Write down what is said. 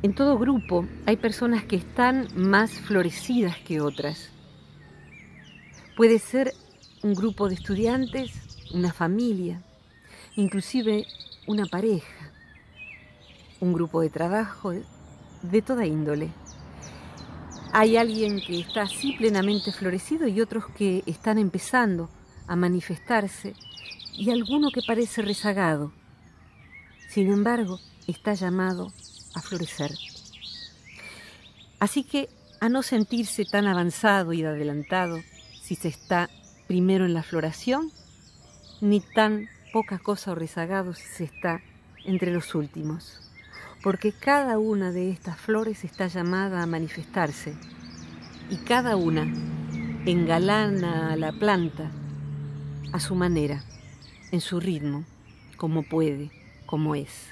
En todo grupo hay personas que están más florecidas que otras. Puede ser un grupo de estudiantes, una familia, inclusive una pareja, un grupo de trabajo de toda índole. Hay alguien que está así plenamente florecido y otros que están empezando a manifestarse y alguno que parece rezagado. Sin embargo, está llamado a florecer. Así que a no sentirse tan avanzado y adelantado si se está primero en la floración, ni tan poca cosa o rezagado si se está entre los últimos, porque cada una de estas flores está llamada a manifestarse y cada una engalana a la planta a su manera, en su ritmo, como puede, como es.